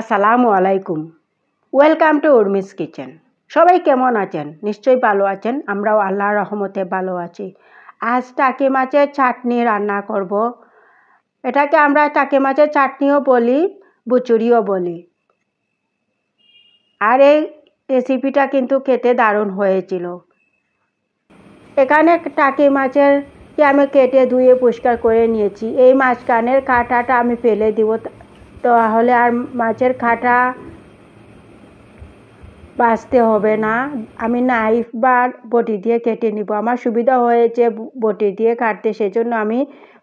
আসসালামু আলাইকুম welcome to Urmi's kitchen সবাই কেমন আছেন নিশ্চয়ই ভালো আছেন আমরাও আল্লাহর রহমতে ভালো আছি আজ টাকি মাছের চাটনি রান্না করব। এটাকে আমরা টাকি মাছের চাটনিও বলি বুচুরিও বলি আর এই রেসিপিটা কিন্তু খেতে দারুণ হয়েছিল এখানে টাকি মাছের আমি কেটে ধুয়ে পরিষ্কার করে নিয়েছি এই কানের কাঁটাটা আমি ফেলে দিব তাহলে আর মাছের কাঁটা বাছতে হবে না আমি নাইফ বা বটি দিয়ে কেটে নিব আমার সুবিধা হয়েছে বটি দিয়ে কাটতে সেজন্য আমি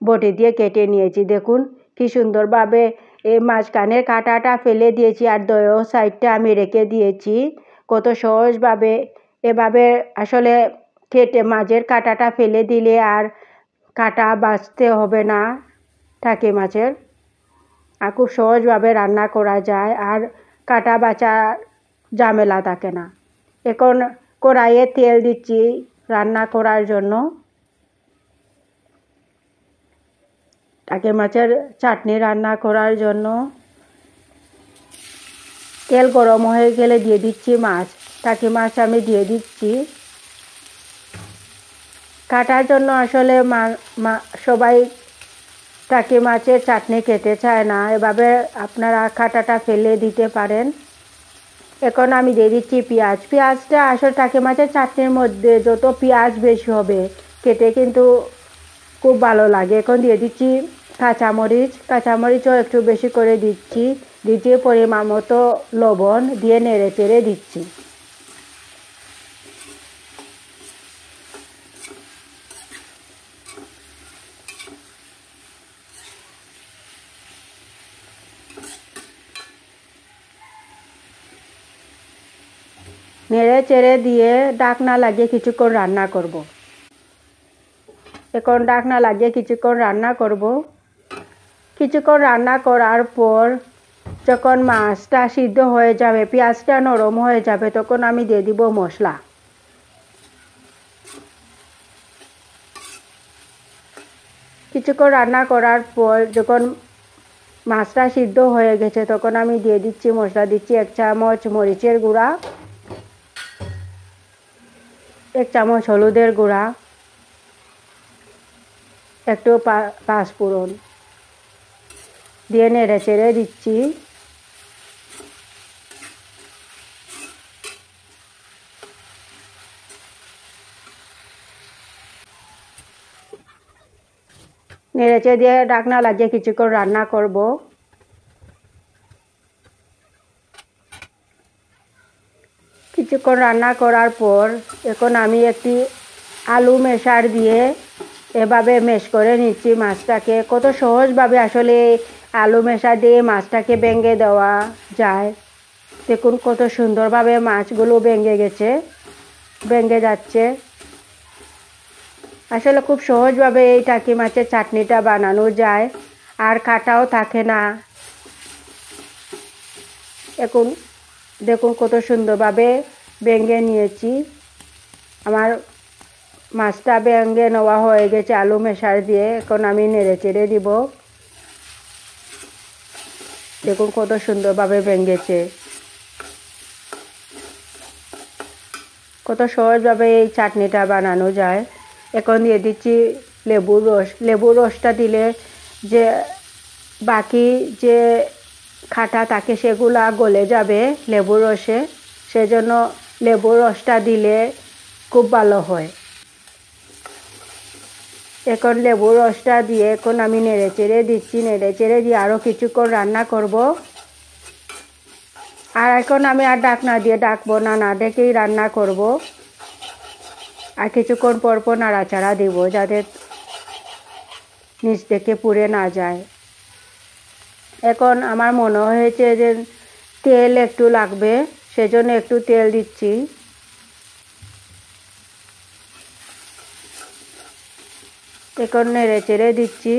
বটি দিয়ে কেটে নিয়েছি দেখুন কি সুন্দরভাবে এই মাঝখানের কাঁটাটা ফেলে দিয়েছি আর দয় সাইডটা আমি রেখে দিয়েছি কত সহজভাবে এভাবে আসলে কেটে মাঝের কাঁটাটা ফেলে দিলে আর কাঁটা বাঁচতে হবে না থাকে মাছের আর খুব সহজভাবে রান্না করা যায় আর কাটা বাচা ঝামেলা থাকে না এখন কড়াইয়ে তেল দিচ্ছি রান্না করার জন্য তাকে মাছের চাটনি রান্না করার জন্য তেল গরম হয়ে গেলে দিয়ে দিচ্ছি মাছ টাকি মাছ আমি দিয়ে দিচ্ছি কাটার জন্য আসলে সবাই টাকি মাছের চাটনি খেতে চায় না এভাবে আপনারা খাটাটা ফেলে দিতে পারেন এখন আমি দিয়ে দিচ্ছি পেঁয়াজ পেঁয়াজটা আসলে টাকি মাছের চাটনির মধ্যে যত পেঁয়াজ বেশি হবে খেতে কিন্তু খুব ভালো লাগে এখন দিয়ে দিচ্ছি কাঁচামরিচ কাঁচামরিচও একটু বেশি করে দিচ্ছি দ্বিতীয় পরিমাণ মতো লবণ দিয়ে নেড়ে চেড়ে দিচ্ছি নেড়ে চেড়ে দিয়ে ডাকনা লাগিয়ে কিছুক্ষণ রান্না করব। এখন ডাকনা লাগিয়ে কিছুক্ষণ রান্না করব কিছুক্ষণ রান্না করার পর যখন মাছটা সিদ্ধ হয়ে যাবে পেঁয়াজটা নরম হয়ে যাবে তখন আমি দিয়ে দিব মশলা কিছুক্ষণ রান্না করার পর যখন মাছটা সিদ্ধ হয়ে গেছে তখন আমি দিয়ে দিচ্ছি মশলা দিচ্ছি এক চামচ মরিচের গুঁড়া এক চামচ হলুদের গুঁড়া একটু পাঁচফোড়ন দিয়ে নেড়ে চেড়ে দিচ্ছি নেড়েচে দিয়ে ডাকনা লাগিয়ে কিছুক্ষণ রান্না করবো কিছুক্ষণ রান্না করার পর এখন আমি একটি আলু মেশার দিয়ে এভাবে মেশ করে নিচ্ছি মাছটাকে কত সহজভাবে আসলে আলু মেশা দিয়ে মাছটাকে ভেঙে দেওয়া যায় দেখুন কত সুন্দরভাবে মাছগুলো ভেঙে গেছে ভেঙে যাচ্ছে আসলে খুব সহজভাবে এই টাকি মাছের চাটনিটা বানানো যায় আর কাটাও থাকে না এখন দেখুন কত সুন্দরভাবে ব্যাঙ্গে নিয়েছি আমার মাছটা ব্যাঙ্গে নেওয়া হয়ে গেছে আলু মেশার দিয়ে এখন আমি নেড়ে চেড়ে দিব দেখুন কত সুন্দরভাবে ব্যাঙ্গেছে কত সহজভাবে এই চাটনিটা বানানো যায় এখন দিয়ে দিচ্ছি লেবুর রস লেবুর রসটা দিলে যে বাকি যে খাটা থাকে সেগুলা গলে যাবে লেবু রসে সেজন্য লেবু রসটা দিলে খুব ভালো হয় এখন লেবু রসটা দিয়ে এখন আমি নেড়ে চেড়ে দিচ্ছি নেড়ে চেড়ে দিয়ে আরও কিছুক্ষণ রান্না করব আর এখন আমি আর ডাক না দিয়ে ডাকবো না না ডেকেই রান্না করব আর কিছুক্ষণ পরপর নাড়াচাড়া দেবো যাতে নিচ থেকে পুড়ে না যায় এখন আমার মনে হয়েছে যে তেল একটু লাগবে সেজন্য একটু তেল দিচ্ছি এখন নেড়ে চেড়ে দিচ্ছি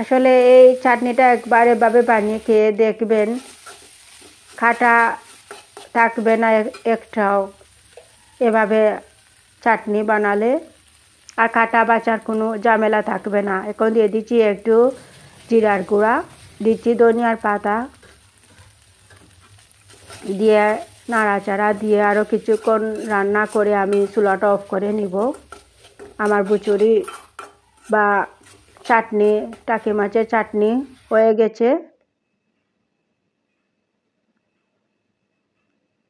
আসলে এই চাটনিটা একবার এভাবে বানিয়ে খেয়ে দেখবেন খাটা থাকবে না একটাও এভাবে চাটনি বানালে আর কাটা বাঁচার কোনো ঝামেলা থাকবে না এখন দিয়ে দিচ্ছি একটু জিরার গুঁড়া দিচ্ছি ধনিয়ার পাতা দিয়ে নাড়াচাড়া দিয়ে আরও কিছুক্ষণ রান্না করে আমি চুলাটা অফ করে নিব আমার বুচুরি বা চাটনি টাকি মাছের চাটনি হয়ে গেছে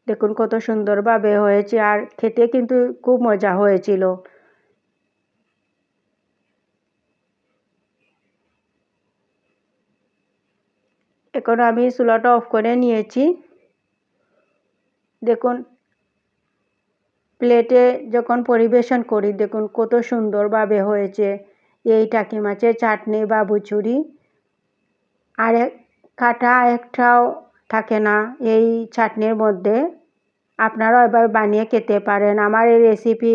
দেখুন কত সুন্দরভাবে হয়েছে আর খেতে কিন্তু খুব মজা হয়েছিল এখন আমি চুলাটা অফ করে নিয়েছি দেখুন প্লেটে যখন পরিবেশন করি দেখুন কত সুন্দরভাবে হয়েছে এই টাকি মাছের চাটনি বা বুচুরি আর এক কাটা একটাও থাকে না এই চাটনির মধ্যে আপনারাও এবার বানিয়ে খেতে পারেন আমার এই রেসিপি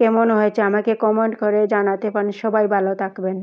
কেমন হয়েছে আমাকে কমেন্ট করে জানাতে পারেন সবাই ভালো থাকবেন